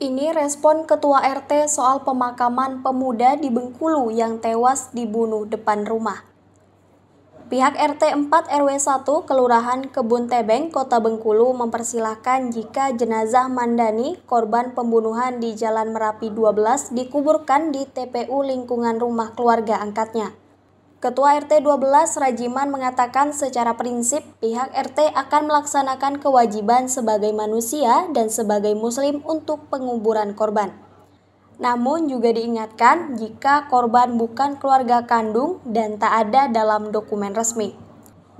Ini respon Ketua RT soal pemakaman pemuda di Bengkulu yang tewas dibunuh depan rumah. Pihak RT 4 RW 1 Kelurahan Kebun Tebeng, Kota Bengkulu mempersilahkan jika jenazah Mandani, korban pembunuhan di Jalan Merapi 12, dikuburkan di TPU lingkungan rumah keluarga angkatnya. Ketua RT 12 Rajiman mengatakan secara prinsip pihak RT akan melaksanakan kewajiban sebagai manusia dan sebagai muslim untuk penguburan korban. Namun juga diingatkan jika korban bukan keluarga kandung dan tak ada dalam dokumen resmi.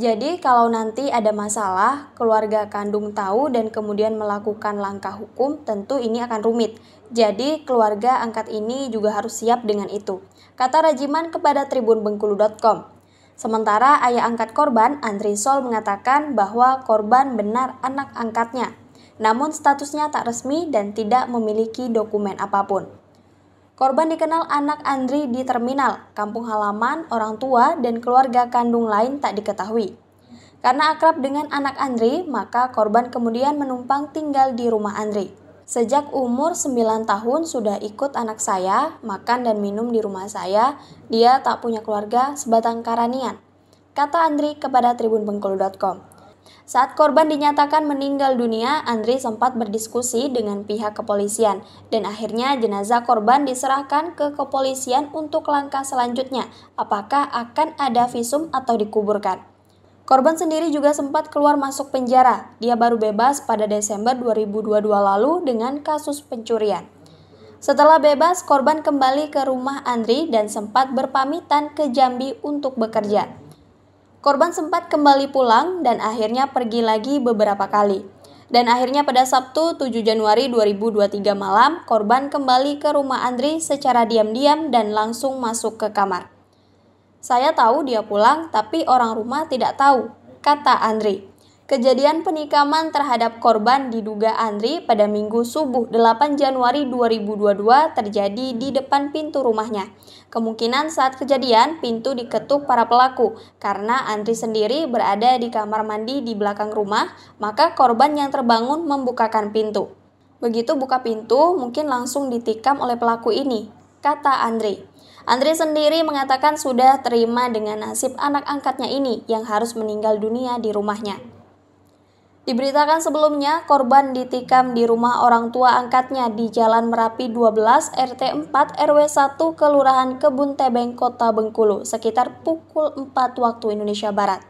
Jadi kalau nanti ada masalah, keluarga kandung tahu dan kemudian melakukan langkah hukum, tentu ini akan rumit. Jadi keluarga angkat ini juga harus siap dengan itu. Kata Rajiman kepada Tribun Bengkulu.com. Sementara ayah angkat korban, Andri Sol mengatakan bahwa korban benar anak angkatnya. Namun statusnya tak resmi dan tidak memiliki dokumen apapun. Korban dikenal anak Andri di terminal, kampung halaman, orang tua, dan keluarga kandung lain tak diketahui. Karena akrab dengan anak Andri, maka korban kemudian menumpang tinggal di rumah Andri. Sejak umur 9 tahun sudah ikut anak saya, makan dan minum di rumah saya, dia tak punya keluarga sebatang karanian. Kata Andri kepada tribunbengkulu.com. Saat korban dinyatakan meninggal dunia, Andri sempat berdiskusi dengan pihak kepolisian dan akhirnya jenazah korban diserahkan ke kepolisian untuk langkah selanjutnya, apakah akan ada visum atau dikuburkan. Korban sendiri juga sempat keluar masuk penjara. Dia baru bebas pada Desember 2022 lalu dengan kasus pencurian. Setelah bebas, korban kembali ke rumah Andri dan sempat berpamitan ke Jambi untuk bekerja. Korban sempat kembali pulang dan akhirnya pergi lagi beberapa kali. Dan akhirnya pada Sabtu 7 Januari 2023 malam, korban kembali ke rumah Andri secara diam-diam dan langsung masuk ke kamar. Saya tahu dia pulang, tapi orang rumah tidak tahu, kata Andri. Kejadian penikaman terhadap korban diduga Andri pada minggu subuh 8 Januari 2022 terjadi di depan pintu rumahnya. Kemungkinan saat kejadian pintu diketuk para pelaku karena Andri sendiri berada di kamar mandi di belakang rumah, maka korban yang terbangun membukakan pintu. Begitu buka pintu, mungkin langsung ditikam oleh pelaku ini, kata Andri. Andri sendiri mengatakan sudah terima dengan nasib anak angkatnya ini yang harus meninggal dunia di rumahnya. Diberitakan sebelumnya, korban ditikam di rumah orang tua angkatnya di Jalan Merapi 12 RT 4 RW 1 Kelurahan Kebun Tebeng Kota Bengkulu sekitar pukul 4 waktu Indonesia Barat.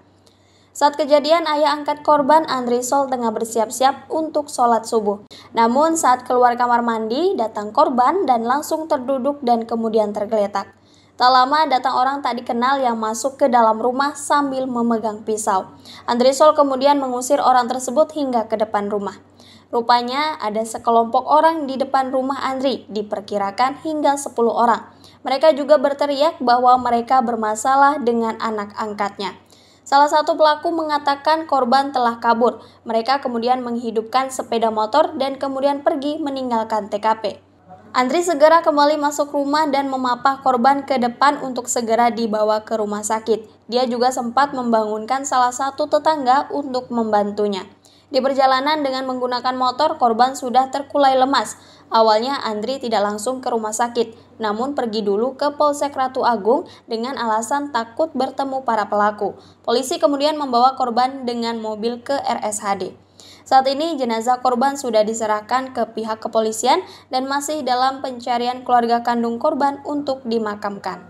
Saat kejadian, ayah angkat korban Andri Sol tengah bersiap-siap untuk sholat subuh. Namun saat keluar kamar mandi, datang korban dan langsung terduduk dan kemudian tergeletak. Tak lama datang orang tak dikenal yang masuk ke dalam rumah sambil memegang pisau. Andrisol kemudian mengusir orang tersebut hingga ke depan rumah. Rupanya ada sekelompok orang di depan rumah Andri, diperkirakan hingga 10 orang. Mereka juga berteriak bahwa mereka bermasalah dengan anak angkatnya. Salah satu pelaku mengatakan korban telah kabur. Mereka kemudian menghidupkan sepeda motor dan kemudian pergi meninggalkan TKP. Andri segera kembali masuk rumah dan memapah korban ke depan untuk segera dibawa ke rumah sakit. Dia juga sempat membangunkan salah satu tetangga untuk membantunya. Di perjalanan dengan menggunakan motor, korban sudah terkulai lemas. Awalnya Andri tidak langsung ke rumah sakit, namun pergi dulu ke Polsek Ratu Agung dengan alasan takut bertemu para pelaku. Polisi kemudian membawa korban dengan mobil ke RSHD. Saat ini jenazah korban sudah diserahkan ke pihak kepolisian dan masih dalam pencarian keluarga kandung korban untuk dimakamkan.